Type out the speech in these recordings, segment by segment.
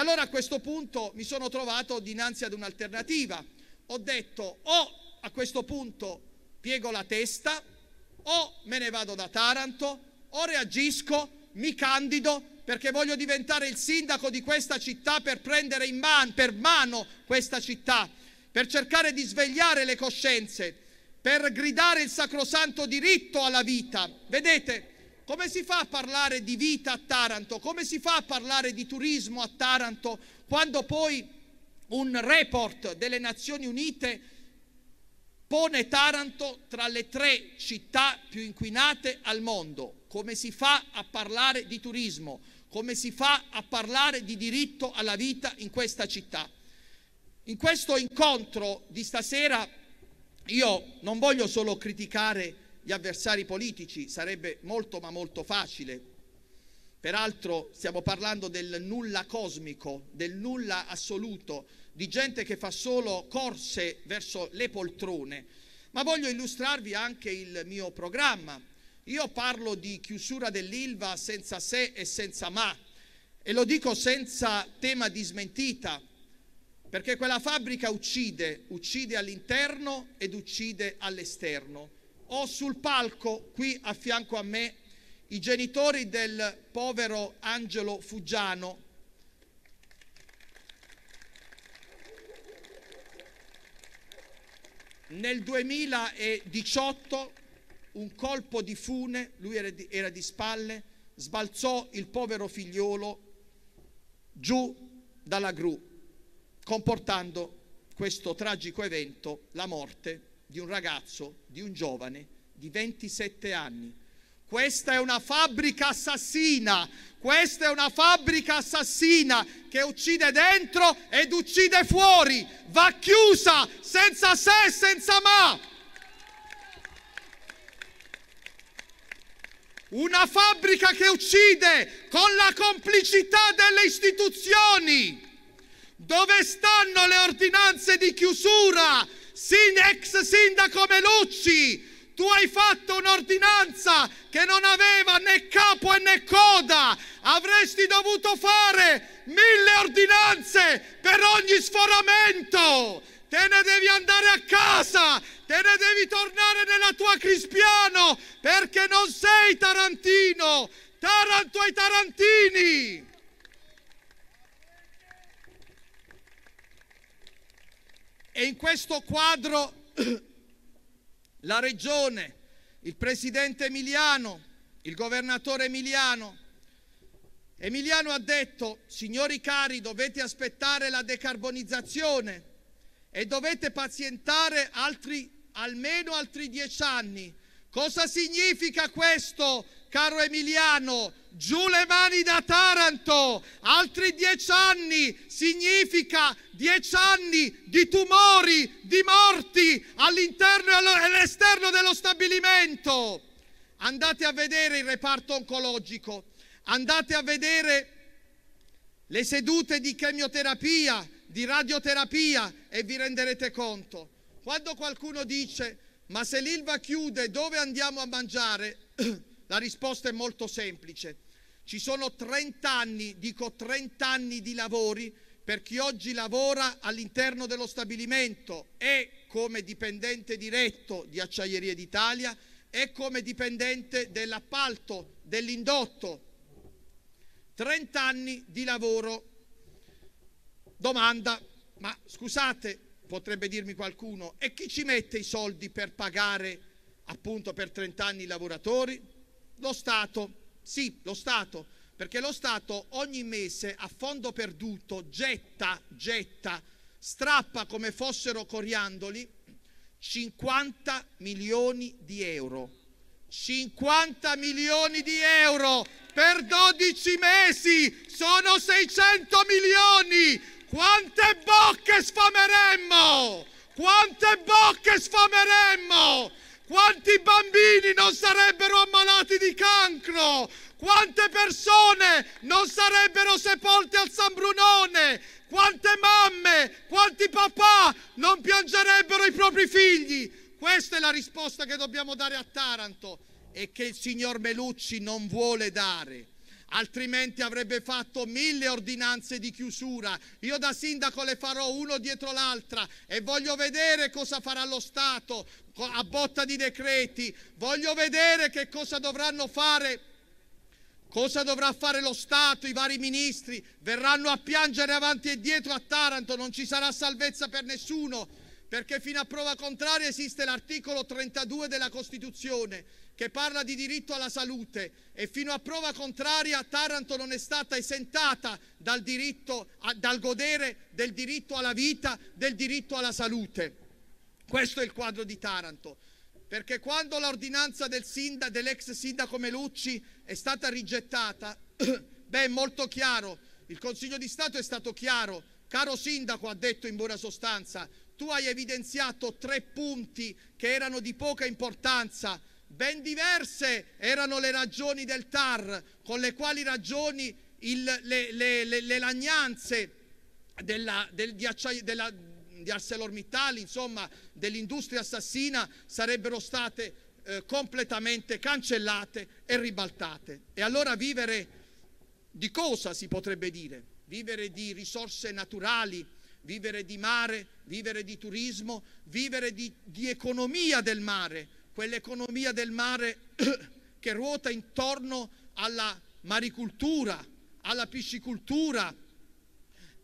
allora a questo punto mi sono trovato dinanzi ad un'alternativa. Ho detto o a questo punto piego la testa, o me ne vado da Taranto, o reagisco, mi candido perché voglio diventare il sindaco di questa città per prendere in man- per mano questa città, per cercare di svegliare le coscienze, per gridare il sacrosanto diritto alla vita. Vedete, come si fa a parlare di vita a Taranto? Come si fa a parlare di turismo a Taranto quando poi un report delle Nazioni Unite pone Taranto tra le tre città più inquinate al mondo? Come si fa a parlare di turismo? Come si fa a parlare di diritto alla vita in questa città? In questo incontro di stasera io non voglio solo criticare gli avversari politici sarebbe molto ma molto facile. Peraltro stiamo parlando del nulla cosmico, del nulla assoluto, di gente che fa solo corse verso le poltrone. Ma voglio illustrarvi anche il mio programma. Io parlo di chiusura dell'Ilva senza se e senza ma e lo dico senza tema di smentita, perché quella fabbrica uccide, uccide all'interno ed uccide all'esterno. Ho sul palco qui a fianco a me i genitori del povero Angelo Fuggiano. Nel 2018 un colpo di fune, lui era di, era di spalle, sbalzò il povero figliolo giù dalla gru, comportando questo tragico evento, la morte di un ragazzo, di un giovane di 27 anni. Questa è una fabbrica assassina, questa è una fabbrica assassina che uccide dentro ed uccide fuori, va chiusa senza se e senza ma. Una fabbrica che uccide con la complicità delle istituzioni. Dove stanno le ordinanze di chiusura? sin ex sindaco Melucci, tu hai fatto un'ordinanza che non aveva né capo né coda. Avresti dovuto fare mille ordinanze per ogni sforamento. Te ne devi andare a casa, te ne devi tornare nella tua Crispiano perché non sei Tarantino. Taranto ai Tarantini. E in questo quadro la Regione, il Presidente Emiliano, il Governatore Emiliano, Emiliano ha detto, signori cari, dovete aspettare la decarbonizzazione e dovete pazientare altri, almeno altri dieci anni Cosa significa questo, caro Emiliano? Giù le mani da Taranto, altri dieci anni, significa dieci anni di tumori, di morti all'interno e all'esterno dello stabilimento. Andate a vedere il reparto oncologico, andate a vedere le sedute di chemioterapia, di radioterapia e vi renderete conto. Quando qualcuno dice ma se l'Ilva chiude, dove andiamo a mangiare? La risposta è molto semplice. Ci sono 30 anni, dico 30 anni di lavori per chi oggi lavora all'interno dello stabilimento e come dipendente diretto di Acciaierie d'Italia e come dipendente dell'appalto, dell'indotto. 30 anni di lavoro. Domanda, ma scusate, Potrebbe dirmi qualcuno, e chi ci mette i soldi per pagare appunto per 30 anni i lavoratori? Lo Stato, sì, lo Stato, perché lo Stato ogni mese a fondo perduto getta, getta, strappa come fossero coriandoli 50 milioni di euro. 50 milioni di euro per 12 mesi sono 600 milioni quante bocche sfameremmo! Quante bocche sfameremmo! Quanti bambini non sarebbero ammalati di cancro! Quante persone non sarebbero sepolte al San Brunone! Quante mamme, quanti papà non piangerebbero i propri figli! Questa è la risposta che dobbiamo dare a Taranto e che il signor Melucci non vuole dare altrimenti avrebbe fatto mille ordinanze di chiusura. Io da sindaco le farò uno dietro l'altra e voglio vedere cosa farà lo Stato a botta di decreti, voglio vedere che cosa dovranno fare Cosa dovrà fare lo Stato, i vari ministri? Verranno a piangere avanti e dietro a Taranto, non ci sarà salvezza per nessuno perché fino a prova contraria esiste l'articolo 32 della Costituzione che parla di diritto alla salute e fino a prova contraria Taranto non è stata esentata dal, diritto, dal godere del diritto alla vita, del diritto alla salute. Questo è il quadro di Taranto, perché quando l'ordinanza del sindaco, dell'ex sindaco Melucci è stata rigettata, beh è molto chiaro, il Consiglio di Stato è stato chiaro, caro sindaco ha detto in buona sostanza, tu hai evidenziato tre punti che erano di poca importanza. Ben diverse erano le ragioni del TAR, con le quali ragioni il, le, le, le, le, lagnanze della, del, di, acciaio, della, di ArcelorMittal, insomma, dell'industria assassina sarebbero state eh, completamente cancellate e ribaltate. E allora vivere di cosa si potrebbe dire? Vivere di risorse naturali, vivere di mare, vivere di turismo, vivere di, di economia del mare, quell'economia del mare che ruota intorno alla maricultura, alla piscicultura,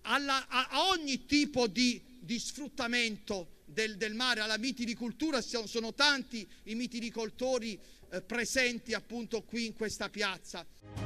alla, a, a, ogni tipo di, di sfruttamento del, del, mare, alla mitilicoltura, sono, sono tanti i mitilicoltori eh, presenti appunto qui in questa piazza.